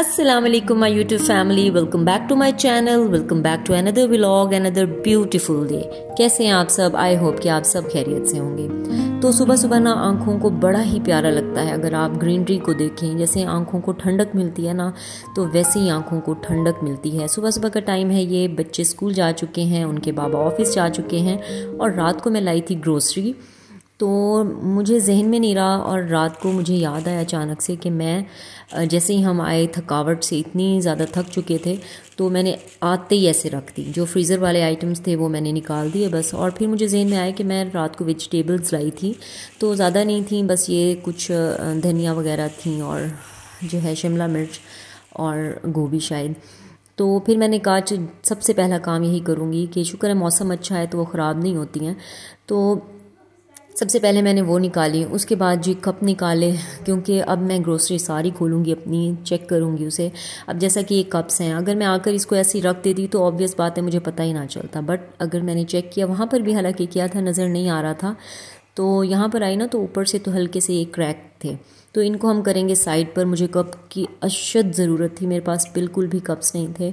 Assalamu alaikum my YouTube family welcome back to my channel welcome back to another vlog another beautiful day कैसे हैं आप सब I hope कि आप सब खैरियत से होंगे तो सुबह सुबह ना आँखों को बड़ा ही प्यारा लगता है अगर आप ग्रीनरी को देखें जैसे आँखों को ठंडक मिलती है ना तो वैसे ही आँखों को ठंडक मिलती है सुबह सुबह का टाइम है ये बच्चे स्कूल जा चुके हैं उनके बाबा ऑफिस जा चुके हैं और रात को मैं लाई थी ग्रोसरी तो मुझे जहन में नहीं रहा और रात को मुझे याद आया अचानक से कि मैं जैसे ही हम आए थकावट से इतनी ज़्यादा थक चुके थे तो मैंने आते ही ऐसे रख दी जो फ्रीज़र वाले आइटम्स थे वो मैंने निकाल दिए बस और फिर मुझे जहन में आया कि मैं रात को वेजिटेबल्स लाई थी तो ज़्यादा नहीं थी बस ये कुछ धनिया वगैरह थी और जो है शिमला मिर्च और गोभी शायद तो फिर मैंने कहा अच्छा, सबसे पहला काम यही करूँगी कि शुक्र है मौसम अच्छा है तो वो ख़राब नहीं होती हैं तो सबसे पहले मैंने वो निकाली उसके बाद जी कप निकाले क्योंकि अब मैं ग्रोसरी सारी खोलूँगी अपनी चेक करूँगी उसे अब जैसा कि ये कप्स हैं अगर मैं आकर इसको ऐसे रख देती तो ऑब्वियस बात है मुझे पता ही ना चलता बट अगर मैंने चेक किया वहाँ पर भी हालांकि किया था नज़र नहीं आ रहा था तो यहाँ पर आई ना तो ऊपर से तो हल्के से एक क्रैक थे तो इनको हम करेंगे साइड पर मुझे कप की अशद ज़रूरत थी मेरे पास बिल्कुल भी कप्स नहीं थे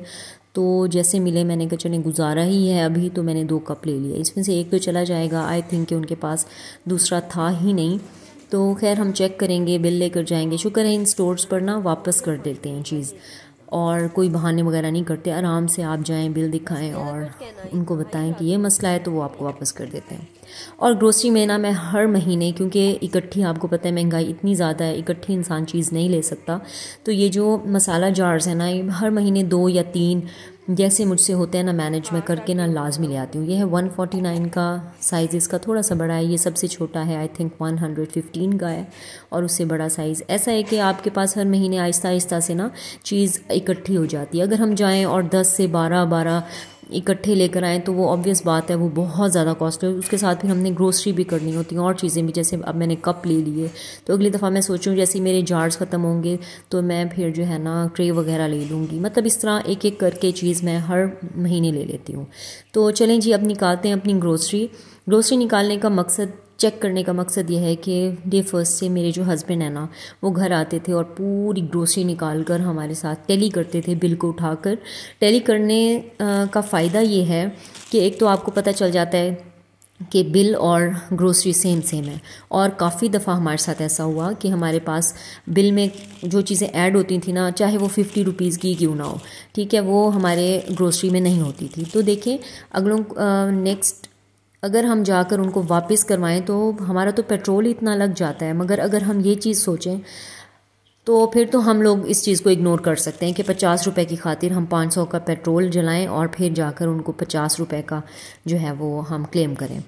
तो जैसे मिले मैंने कहा चले गुजारा ही है अभी तो मैंने दो कप ले लिया इसमें से एक तो चला जाएगा आई थिंक कि उनके पास दूसरा था ही नहीं तो खैर हम चेक करेंगे बिल लेकर जाएंगे शुक्र है इन स्टोर्स पर ना वापस कर देते हैं चीज़ और कोई बहाने वगैरह नहीं करते आराम से आप जाएं बिल दिखाएं और उनको बताएं कि ये मसला है तो वो आपको वापस कर देते हैं और ग्रोसरी में ना मैं हर महीने क्योंकि इकट्ठी आपको पता है महंगाई इतनी ज़्यादा है इकट्ठी इंसान चीज़ नहीं ले सकता तो ये जो मसाला जार्स हैं ना हर महीने दो या तीन जैसे मुझसे होता है ना मैनेज मैं करके ना लाजमी ले आती हूँ ये है 149 का साइज़ इसका थोड़ा सा बड़ा है ये सबसे छोटा है आई थिंक 115 का है और उससे बड़ा साइज़ ऐसा है कि आपके पास हर महीने आहिस्ता आहिस्ता से ना चीज़ इकट्ठी हो जाती है अगर हम जाएँ और 10 से 12 बारह इकट्ठे लेकर आएँ तो वो ऑब्वियस बात है वो बहुत ज़्यादा कॉस्टली उसके साथ फिर हमने ग्रोसरी भी करनी होती है और चीज़ें भी जैसे अब मैंने कप ले लिए तो अगली दफ़ा मैं सोचूँ जैसे मेरे जार्स ख़त्म होंगे तो मैं फिर जो है ना ट्रे वगैरह ले लूँगी मतलब इस तरह एक एक करके चीज़ मैं हर महीने ले लेती हूँ तो चलें जी अब निकालते हैं अपनी ग्रोसरी ग्रोसरी निकालने का मकसद चेक करने का मकसद यह है कि डे फर्स्ट से मेरे जो हस्बैंड हैं ना वो घर आते थे और पूरी ग्रोसरी निकाल कर हमारे साथ टैली करते थे बिल को उठाकर टैली करने का फ़ायदा ये है कि एक तो आपको पता चल जाता है कि बिल और ग्रोसरी सेम सेम है और काफ़ी दफ़ा हमारे साथ ऐसा हुआ कि हमारे पास बिल में जो चीज़ें ऐड होती थी ना चाहे वो फिफ्टी रुपीज़ की क्यों ना हो ठीक है वो हमारे ग्रोसरी में नहीं होती थी तो देखें अगलों नेक्स्ट अगर हम जाकर उनको वापस करवाएं तो हमारा तो पेट्रोल ही इतना लग जाता है मगर अगर हम ये चीज़ सोचें तो फिर तो हम लोग इस चीज़ को इग्नोर कर सकते हैं कि पचास रुपए की खातिर हम पाँच सौ का पेट्रोल जलाएं और फिर जाकर उनको पचास रुपए का जो है वो हम क्लेम करें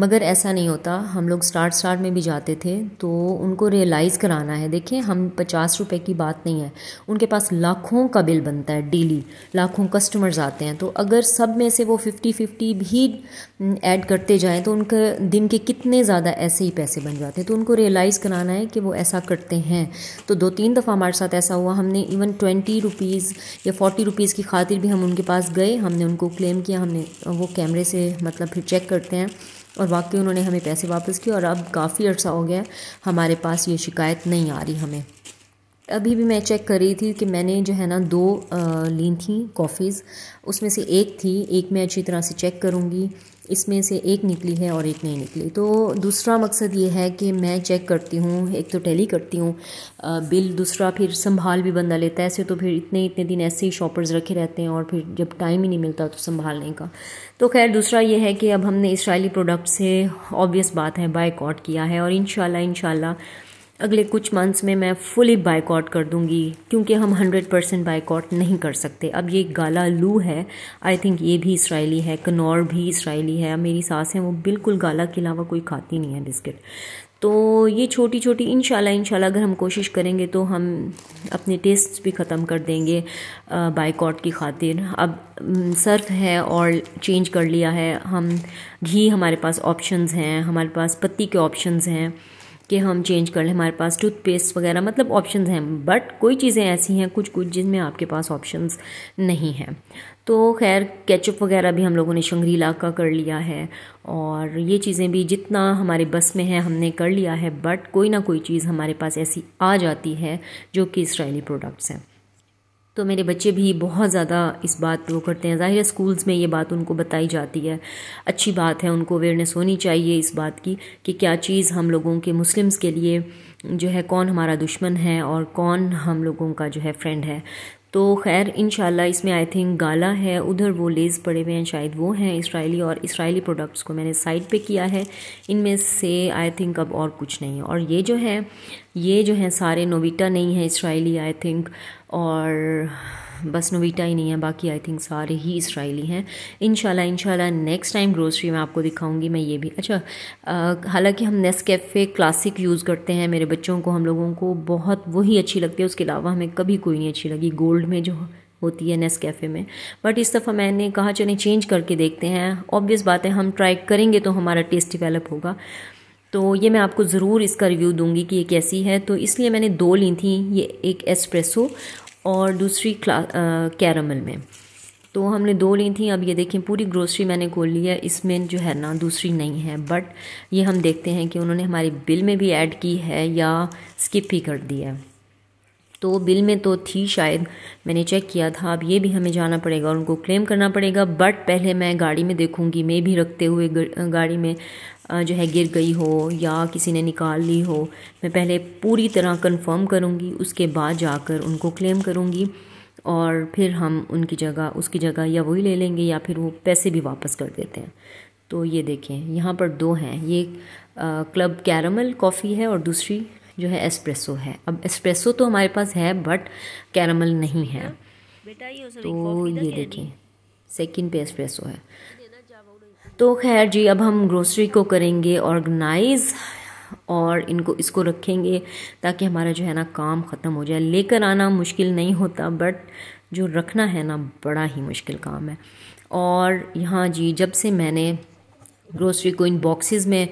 मगर ऐसा नहीं होता हम लोग स्टार्ट स्टार्ट में भी जाते थे तो उनको रियलाइज़ कराना है देखिए हम पचास रुपये की बात नहीं है उनके पास लाखों का बिल बनता है डेली लाखों कस्टमर्स आते हैं तो अगर सब में से वो फिफ्टी फिफ्टी भी ऐड हम्म, करते जाएँ तो उनके दिन के कितने ज़्यादा ऐसे ही पैसे बन जाते हैं तो उनको रियलाइज़ कराना है कि वो ऐसा करते हैं तो दो तीन दफ़ा हमारे साथ ऐसा हुआ हमने इवन ट्वेंटी रुपीज़ या फोर्टी रुपीज़ की खातिर भी हम उनके पास गए हमने उनको क्लेम किया हमने वो कैमरे से मतलब फिर चेक करते हैं और वाकई उन्होंने हमें पैसे वापस किए और अब काफ़ी अर्सा हो गया हमारे पास ये शिकायत नहीं आ रही हमें अभी भी मैं चेक कर रही थी कि मैंने जो है ना दो ली थी कॉफ़ीज़ उसमें से एक थी एक मैं अच्छी तरह से चेक करूँगी इसमें से एक निकली है और एक नहीं निकली तो दूसरा मकसद ये है कि मैं चेक करती हूँ एक तो टैली करती हूँ बिल दूसरा फिर संभाल भी बंदा लेता है ऐसे तो फिर इतने इतने दिन ऐसे ही शॉपर्स रखे रहते हैं और फिर जब टाइम ही नहीं मिलता तो संभालने का तो खैर दूसरा ये है कि अब हमने इसराइली प्रोडक्ट से ऑब्वियस बात है बाइकआउट किया है और इन शाला अगले कुछ मंथ्स में मैं फुली बाइकआउट कर दूंगी क्योंकि हम 100 परसेंट बाइकआउट नहीं कर सकते अब ये गाला लू है आई थिंक ये भी इसराइली है कनौर भी इसराइली है मेरी सास हैं वो बिल्कुल गाला के अलावा कोई खाती नहीं है बिस्किट तो ये छोटी छोटी इन शाला अगर हम कोशिश करेंगे तो हम अपने टेस्ट भी ख़त्म कर देंगे बाइकआउट की खातिर अब सर्फ है और चेंज कर लिया है हम घी हमारे पास ऑप्शंस हैं हमारे पास पत्ती के ऑप्शंस हैं कि हम चेंज कर लें हमारे पास टूथपेस्ट वगैरह मतलब ऑप्शन हैं बट कोई चीज़ें ऐसी हैं कुछ कुछ जिनमें आपके पास ऑप्शन नहीं हैं तो खैर केचप वगैरह भी हम लोगों ने शंगरीला का कर लिया है और ये चीज़ें भी जितना हमारे बस में है हमने कर लिया है बट कोई ना कोई चीज़ हमारे पास ऐसी आ जाती है जो कि इसराइली प्रोडक्ट्स हैं तो मेरे बच्चे भी बहुत ज़्यादा इस बात वो करते हैं ज़ाहिर है स्कूल्स में ये बात उनको बताई जाती है अच्छी बात है उनको अवेयरनेस होनी चाहिए इस बात की कि क्या चीज़ हम लोगों के मुस्लिम्स के लिए जो है कौन हमारा दुश्मन है और कौन हम लोगों का जो है फ्रेंड है तो खैर इन इसमें आई थिंक गाला है उधर वो लेस पड़े हुए हैं शायद वो हैं इसराइली और इसराइली प्रोडक्ट्स को मैंने साइड पे किया है इनमें से आई थिंक अब और कुछ नहीं है और ये जो है ये जो है सारे नोविटा नहीं है इसराइली आई थिंक और बस नोविटा ही नहीं है बाकी आई थिंक सारे ही इसराइली हैं इन शाला नेक्स्ट टाइम ग्रोसरी में आपको दिखाऊंगी मैं ये भी अच्छा हालांकि हम नेस कैफ़े क्लासिक यूज़ करते हैं मेरे बच्चों को हम लोगों को बहुत वही अच्छी लगती है उसके अलावा हमें कभी कोई नहीं अच्छी लगी गोल्ड में जो होती है नेस कैफ़े में बट इस दफ़ा मैंने कहा चलें चेंज करके देखते हैं ऑब्वियस बात है हम ट्राई करेंगे तो हमारा टेस्ट डिवेलप होगा तो ये मैं आपको ज़रूर इसका रिव्यू दूंगी कि ये कैसी है तो इसलिए मैंने दो ली थी ये एक एस्प्रेसो और दूसरी क्ला कैरमल में तो हमने दो ली थी अब ये देखें पूरी ग्रोसरी मैंने खोल ली है इसमें जो है ना दूसरी नहीं है बट ये हम देखते हैं कि उन्होंने हमारे बिल में भी ऐड की है या स्किप ही कर दिया है तो बिल में तो थी शायद मैंने चेक किया था अब ये भी हमें जाना पड़ेगा और उनको क्लेम करना पड़ेगा बट पहले मैं गाड़ी में देखूँगी मैं भी रखते हुए गाड़ी में जो है गिर गई हो या किसी ने निकाल ली हो मैं पहले पूरी तरह कंफर्म करूँगी उसके बाद जाकर उनको क्लेम करूँगी और फिर हम उनकी जगह उसकी जगह या वही ले लेंगे या फिर वो पैसे भी वापस कर देते हैं तो ये देखें यहाँ पर दो हैं ये क्लब कैरमल कॉफ़ी है और दूसरी जो है एस्प्रेसो है अब एस्प्रेसो तो हमारे पास है बट कैरमल नहीं है तो ये देखें सेकंड पे एस्प्रेसो है तो खैर जी अब हम ग्रोसरी को करेंगे ऑर्गेनाइज और इनको इसको रखेंगे ताकि हमारा जो है ना काम ख़त्म हो जाए लेकर आना मुश्किल नहीं होता बट जो रखना है ना बड़ा ही मुश्किल काम है और यहाँ जी जब से मैंने ग्रोसरी को इन बॉक्सेस में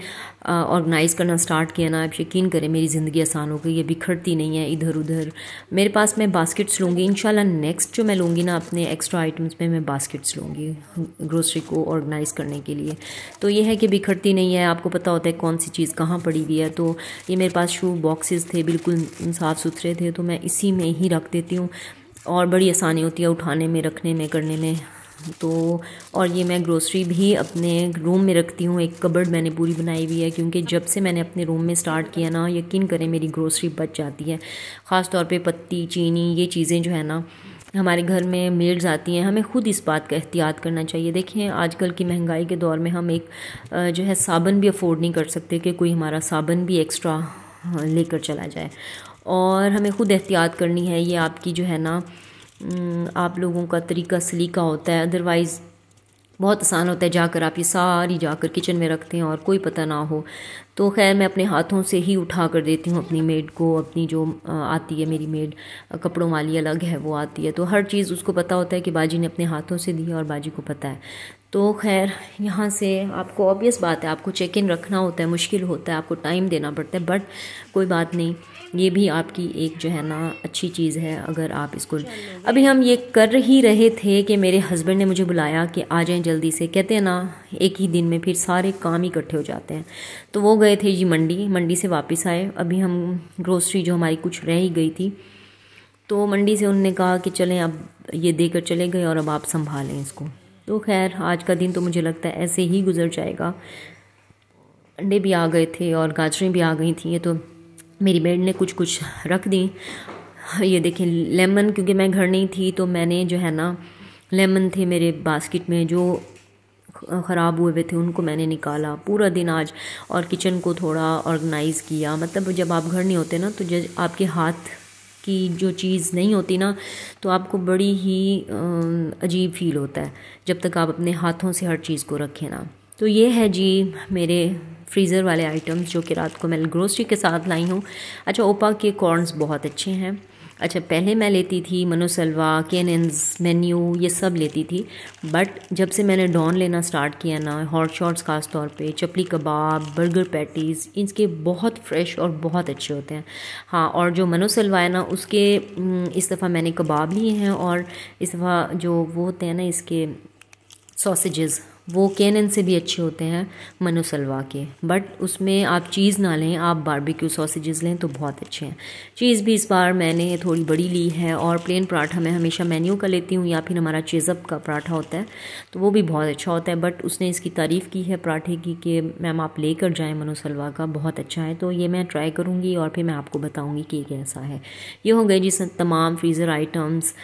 ऑर्गेनाइज़ करना स्टार्ट किया ना आप यकीन करें मेरी ज़िंदगी आसान हो गई है बिखरती नहीं है इधर उधर मेरे पास मैं बास्केट्स लूँगी इन नेक्स्ट जो मैं लूँगी ना अपने एक्स्ट्रा आइटम्स में मैं बास्केट्स लूँगी ग्रोसरी को ऑर्गेनाइज़ करने के लिए तो ये है कि बिखरती नहीं है आपको पता होता है कौन सी चीज़ कहाँ पड़ी हुई है तो ये मेरे पास शू बॉक्सेस थे बिल्कुल साफ़ सुथरे थे तो मैं इसी में ही रख देती हूँ और बड़ी आसानी होती है उठाने में रखने में करने में तो और ये मैं ग्रोसरी भी अपने रूम में रखती हूँ एक कबर्ड मैंने पूरी बनाई हुई है क्योंकि जब से मैंने अपने रूम में स्टार्ट किया ना यकीन करें मेरी ग्रोसरी बच जाती है ख़ास तौर पे पत्ती चीनी ये चीज़ें जो है ना हमारे घर में मेड्स आती हैं हमें खुद इस बात का एहतियात करना चाहिए देखें आजकल की महंगाई के दौर में हम एक जो है साबन भी अफोर्ड नहीं कर सकते कि कोई हमारा साबन भी एक्स्ट्रा लेकर चला जाए और हमें ख़ुद एहतियात करनी है ये आपकी जो है ना हम्म, आप लोगों का तरीका सलीका होता है अदरवाइज़ बहुत आसान होता है जाकर आप ये सारी जाकर किचन में रखते हैं और कोई पता ना हो तो खैर मैं अपने हाथों से ही उठा कर देती हूँ अपनी मेड को अपनी जो आती है मेरी मेड कपड़ों वाली अलग है वो आती है तो हर चीज़ उसको पता होता है कि बाजी ने अपने हाथों से दी और बाजी को पता है तो खैर यहाँ से आपको ऑब्वियस बात है आपको चेक इन रखना होता है मुश्किल होता है आपको टाइम देना पड़ता है बट कोई बात नहीं ये भी आपकी एक जो है ना अच्छी चीज़ है अगर आप इसको अभी हम ये कर ही रहे थे कि मेरे हस्बैंड ने मुझे बुलाया कि आ जाएं जल्दी से कहते हैं ना एक ही दिन में फिर सारे काम इकट्ठे हो जाते हैं तो वो गए थे जी मंडी मंडी से वापस आए अभी हम ग्रोसरी जो हमारी कुछ रह ही गई थी तो मंडी से उनने कहा कि चलें अब ये देकर चले गए और अब आप संभालें इसको तो खैर आज का दिन तो मुझे लगता है ऐसे ही गुजर जाएगा अंडे भी आ गए थे और गाजरें भी आ गई थी ये तो मेरी बेड ने कुछ कुछ रख दी ये देखें लेमन क्योंकि मैं घर नहीं थी तो मैंने जो है ना लेमन थे मेरे बास्केट में जो ख़राब हुए हुए थे उनको मैंने निकाला पूरा दिन आज और किचन को थोड़ा ऑर्गेनाइज़ किया मतलब जब आप घर नहीं होते ना तो जब आपके हाथ की जो चीज़ नहीं होती ना तो आपको बड़ी ही अजीब फील होता है जब तक आप अपने हाथों से हर चीज़ को रखें ना तो ये है जी मेरे फ्रीज़र वाले आइटम्स जो कि रात को मैं ग्रोसरी के साथ लाई हूँ अच्छा ओपा के कॉर्नस बहुत अच्छे हैं अच्छा पहले मैं लेती थी मनोसलवा केनन्स मेन्यू ये सब लेती थी बट जब से मैंने डॉन लेना स्टार्ट किया ना हॉट शॉट्स ख़ास तौर पे चपली कबाब बर्गर पैटीज़ इनके बहुत फ्रेश और बहुत अच्छे होते हैं हाँ और जो मनोसलवा है ना उसके इस दफ़ा मैंने कबाब लिए हैं और इस दफ़ा जो वो होते हैं ना इसके सॉसेजेज वो कैनन से भी अच्छे होते हैं मनोसलवा के बट उसमें आप चीज़ ना लें आप बारबेक्यू सॉसेजेस लें तो बहुत अच्छे हैं चीज़ भी इस बार मैंने थोड़ी बड़ी ली है और प्लेन पराठा मैं हमेशा मेन्यू का लेती हूँ या फिर हमारा चेज़अप का पराठा होता है तो वो भी बहुत अच्छा होता है बट उसने इसकी तारीफ़ की है पराठे की कि मैम आप लेकर जाएँ मनोसलवा का बहुत अच्छा है तो ये मैं ट्राई करूँगी और फिर मैं आपको बताऊँगी कि कैसा है ये हो गए जिस तमाम फ्रीज़र आइटम्स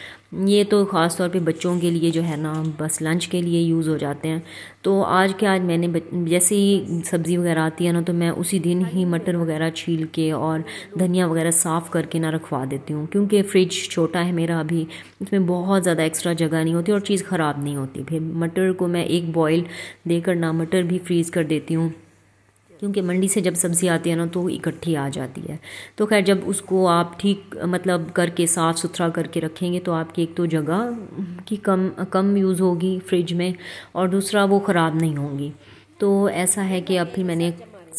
ये तो ख़ास तौर पे बच्चों के लिए जो है ना बस लंच के लिए यूज़ हो जाते हैं तो आज के आज मैंने जैसे ही सब्ज़ी वगैरह आती है ना तो मैं उसी दिन ही मटर वगैरह छील के और धनिया वगैरह साफ़ करके ना रखवा देती हूँ क्योंकि फ्रिज छोटा है मेरा अभी इसमें बहुत ज़्यादा एक्स्ट्रा जगह नहीं होती और चीज़ ख़राब नहीं होती फिर मटर को मैं एक बॉयल देकर ना मटर भी फ्रीज़ कर देती हूँ क्योंकि मंडी से जब सब्ज़ी आती है ना तो इकट्ठी आ जाती है तो खैर जब उसको आप ठीक मतलब करके साफ़ सुथरा करके रखेंगे तो आपकी एक तो जगह की कम कम यूज़ होगी फ्रिज में और दूसरा वो ख़राब नहीं होंगी तो ऐसा है कि अब फिर मैंने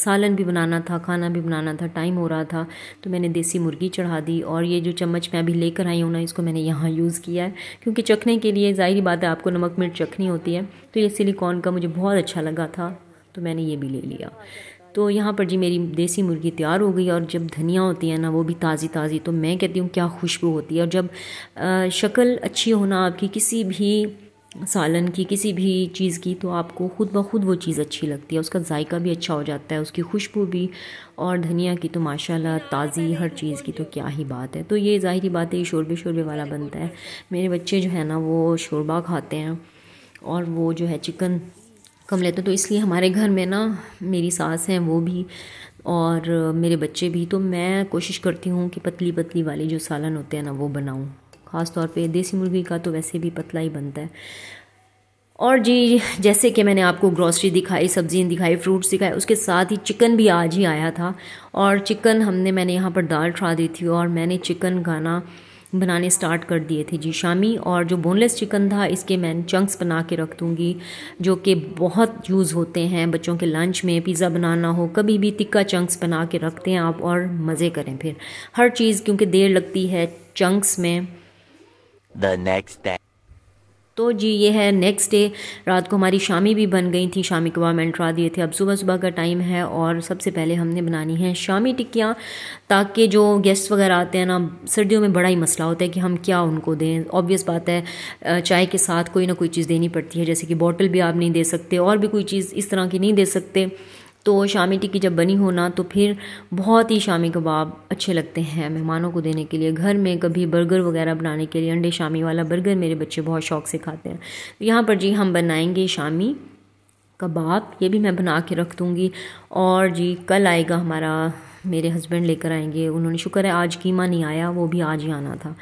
सालन भी बनाना था खाना भी बनाना था टाइम हो रहा था तो मैंने देसी मुर्गी चढ़ा दी और ये जो चम्मच मैं अभी लेकर आई हूँ ना इसको मैंने यहाँ यूज़ किया है क्योंकि चखने के लिए ज़ाहिर बात है आपको नमक मिर्च चखनी होती है तो ये सिलिकॉन का मुझे बहुत अच्छा लगा था तो मैंने ये भी ले लिया तो यहाँ पर जी मेरी देसी मुर्गी तैयार हो गई और जब धनिया होती है ना वो भी ताज़ी ताज़ी तो मैं कहती हूँ क्या खुशबू होती है और जब शक्ल अच्छी होना आपकी किसी भी सालन की किसी भी चीज़ की तो आपको ख़ुद ब खुद वो चीज़ अच्छी लगती है उसका जायका भी अच्छा हो जाता है उसकी खुशबू भी और धनिया की तो माशाल्लाह ताज़ी हर चीज़ की तो क्या ही बात है तो ये जाहिर बात है ये शोरबे शोरबे वाला बनता है मेरे बच्चे जो है ना वो शोरबा खाते हैं और वो जो है चिकन कम लेते तो, तो इसलिए हमारे घर में ना मेरी सास हैं वो भी और मेरे बच्चे भी तो मैं कोशिश करती हूँ कि पतली पतली वाले जो सालन होते हैं ना वो बनाऊँ ख़ास तौर पे देसी मुर्गी का तो वैसे भी पतला ही बनता है और जी जैसे कि मैंने आपको ग्रॉसरी दिखाई सब्ज़ियाँ दिखाई फ्रूट्स दिखाए उसके साथ ही चिकन भी आज ही आया था और चिकन हमने मैंने यहाँ पर दाल ठा दी थी और मैंने चिकन खाना बनाने स्टार्ट कर दिए थे जी शामी और जो बोनलेस चिकन था इसके मैं चंक्स बना के रख दूँगी जो कि बहुत यूज़ होते हैं बच्चों के लंच में पिज़्ज़ा बनाना हो कभी भी तिक्का चंक्स बना के रखते हैं आप और मज़े करें फिर हर चीज़ क्योंकि देर लगती है चंक्स में द नेक्स्ट तो जी ये है नेक्स्ट डे रात को हमारी शामी भी बन गई थी शामी कबाब एंट्रा दिए थे अब सुबह सुबह का टाइम है और सबसे पहले हमने बनानी है शामी टिक्कियाँ ताकि जो गेस्ट वगैरह आते हैं ना सर्दियों में बड़ा ही मसला होता है कि हम क्या उनको दें ऑब्वियस बात है चाय के साथ कोई ना कोई चीज़ देनी पड़ती है जैसे कि बॉटल भी आप नहीं दे सकते और भी कोई चीज़ इस तरह की नहीं दे सकते तो शामी टिक्की जब बनी हो ना तो फिर बहुत ही शामी कबाब अच्छे लगते हैं मेहमानों को देने के लिए घर में कभी बर्गर वगैरह बनाने के लिए अंडे शामी वाला बर्गर मेरे बच्चे बहुत शौक से खाते हैं तो यहाँ पर जी हम बनाएंगे शामी कबाब ये भी मैं बना के रख दूँगी और जी कल आएगा हमारा मेरे हस्बैंड लेकर आएंगे उन्होंने शुक्र है आज कीमा नहीं आया वो भी आज ही आना था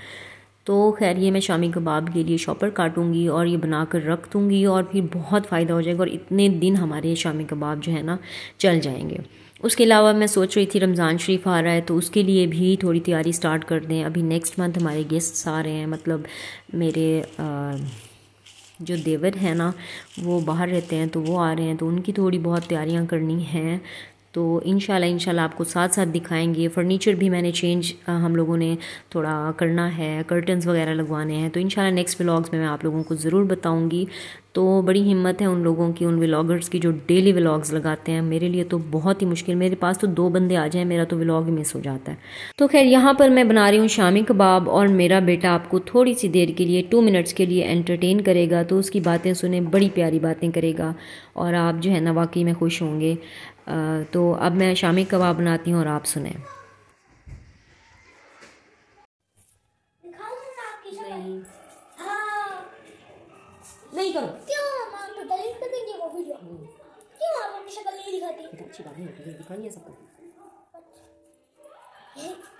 तो खैर ये मैं शामी कबाब के लिए शॉपर काटूँगी और ये बना कर रख दूँगी और फिर बहुत फ़ायदा हो जाएगा और इतने दिन हमारे शामी कबाब जो है ना चल जाएंगे उसके अलावा मैं सोच रही थी रमज़ान शरीफ आ रहा है तो उसके लिए भी थोड़ी तैयारी स्टार्ट कर दें अभी नेक्स्ट मंथ हमारे गेस्ट्स आ रहे हैं मतलब मेरे आ, जो देवर हैं ना वो बाहर रहते हैं तो वो आ रहे हैं तो उनकी थोड़ी बहुत तैयारियाँ करनी हैं तो इन शाला आपको साथ साथ दिखाएंगे फर्नीचर भी मैंने चेंज हम लोगों ने थोड़ा करना है कर्टन्स वगैरह लगवाने हैं तो इन नेक्स्ट ब्लॉग्स में मैं आप लोगों को ज़रूर बताऊँगी तो बड़ी हिम्मत है उन लोगों की उन व्लागर्स की जो डेली व्लाग्स लगाते हैं मेरे लिए तो बहुत ही मुश्किल मेरे पास तो दो बंदे आ जाए मेरा तो व्लाग मिस हो जाता है तो खैर यहाँ पर मैं बना रही हूँ शामी कबाब और मेरा बेटा आपको थोड़ी सी देर के लिए टू मिनट्स के लिए एंटरटेन करेगा तो उसकी बातें सुने बड़ी प्यारी बातें करेगा और आप जो है ना वाकई में खुश होंगे तो अब मैं शामी कबाब बनाती हूँ और आप सुने हाँ। नहीं करो 違うの、ね、いい感じやさく。え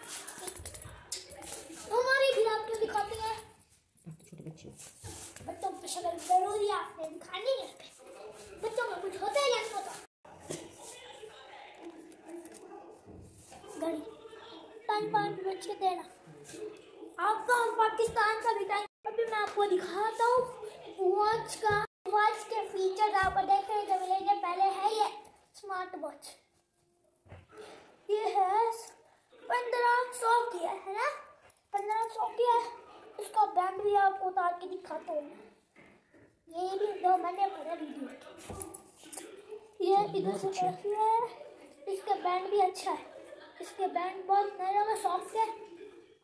उतार के दिखाता हूँ ये भी दो मैंने भरा वीडियो ये इधर से अच्छा। कैसी है इसका बैंड भी अच्छा है इसके बैंड बहुत नरम है सॉफ्ट है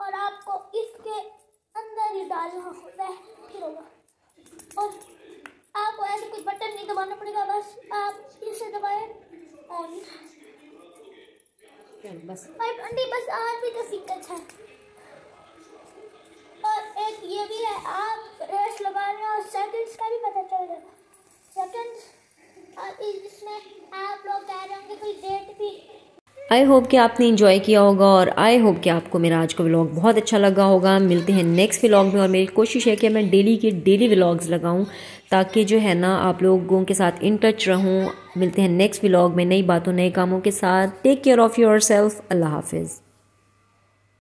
और आपको इसके अंदर ही डालना होता है फिर होगा और आपको ऐसे कुछ बटन नहीं दबाना पड़ेगा बस आप इसे दबाए ऑन बस अंडे बस आज भी तो सीख अच्छा है आई होप कि आपने इन्जॉय किया होगा और आई होप कि आपको मेरा आज का व्लॉग बहुत अच्छा लगा होगा मिलते हैं नेक्स्ट व्लॉग में और मेरी कोशिश है कि मैं डेली के डेली व्लॉग्स लगाऊं ताकि जो है ना आप लोगों के साथ इन टच रहूँ मिलते हैं नेक्स्ट व्लॉग में नई बातों नए कामों के साथ take care of yourself अल्लाह हाफिज़